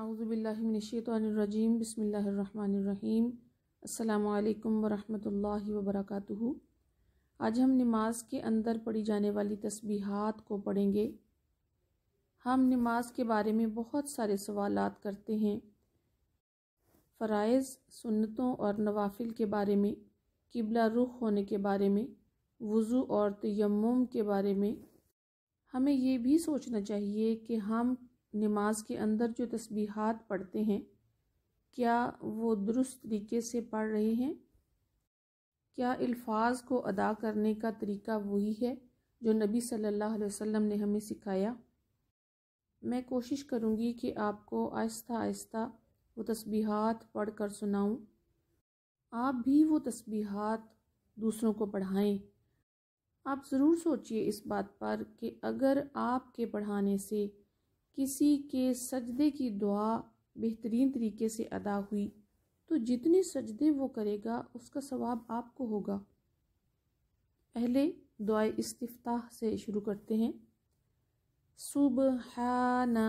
आउज़बिल्लिनशतरजीम बसमीम अल्लाम वरहल वबरक आज हम नमाज के अंदर पढ़ी जाने वाली तस्बीहात को पढ़ेंगे हम नमाज के बारे में बहुत सारे सवाल करते हैं फ़रज़ सुन्नतों और नवाफिल के बारे में किबला रुख होने के बारे में वज़ू और तयम के बारे में हमें ये भी सोचना चाहिए कि हम नमाज के अंदर जो तस्बीहात पढ़ते हैं क्या वो दुरुस्त तरीके से पढ़ रहे हैं क्या अल्फाज को अदा करने का तरीका वही है जो नबी सल्लल्लाहु अलैहि वसल्लम ने हमें सिखाया मैं कोशिश करूँगी कि आपको आहिस्ता आहिस्ता वो तस्बीहात पढ़ कर सुनाऊँ आप भी वो तस्बीहात दूसरों को पढ़ाएं आप ज़रूर सोचिए इस बात पर कि अगर आपके पढ़ाने से किसी के सजदे की दुआ बेहतरीन तरीके से अदा हुई तो जितने सजदे वो करेगा उसका सवाब आपको होगा पहले दुआ इस्तिफ्ताह से शुरू करते हैं सुबहाना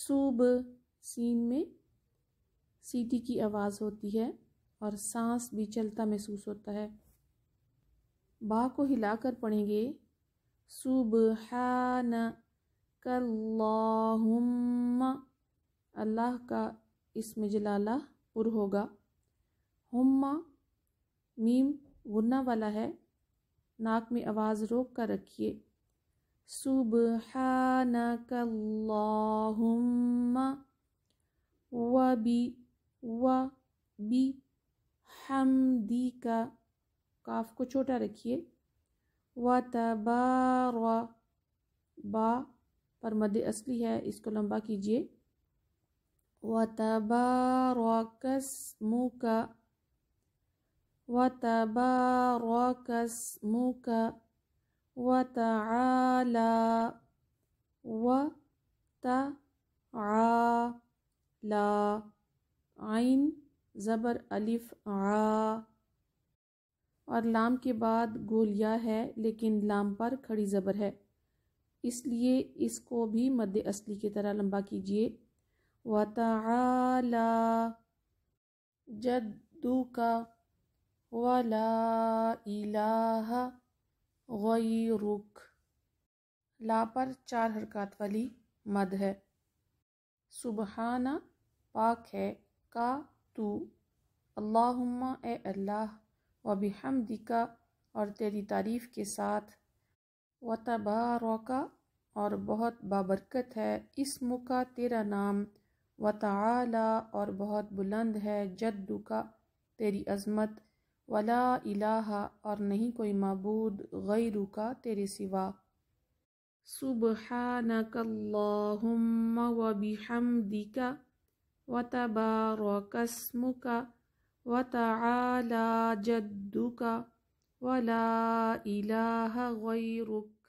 सुब सीन में सीटी की आवाज़ होती है और सांस भी चलता महसूस होता है बा को हिलाकर पढ़ेंगे सुबहाना कल्लाहुम्मा अल्लाह का इसम जलाला पुर होगा हम्मा मीम गुन्ना वाला है नाक में आवाज़ रोक कर रखिए सुबहानकल्लाहुम्मा व बी व बी का काफ को छोटा रखिए व तबार बा पर मद असली है इसको लंबा कीजिए व तबारकस मुँह का व तबारकस मुँह का व तला व तला आइन ज़बर अलिफ आ और लाम के बाद गोलिया है लेकिन लाम पर खड़ी ज़बर है इसलिए इसको भी मध्य असली की तरह लंबा कीजिए वतला जद्दू का वला इलाहा गैरुक ला पर चार हरकत वाली मद है सुबहाना पाक है का तू अल्लाह ए अल्लाह वबिहमदिका और तेरी तारीफ़ के साथ वतबारका और बहुत बाबरकत है इसमु का तेरा नाम वतआला और बहुत बुलंद है जद्दू का तेरी अजमत वला इलाहा और नहीं कोई मबूद गैरू का तेरे सिवा सुबहानकल्लाहुम्मा व बिहमदिका वतबारकस्मुका वतआला का ولا إله غيرك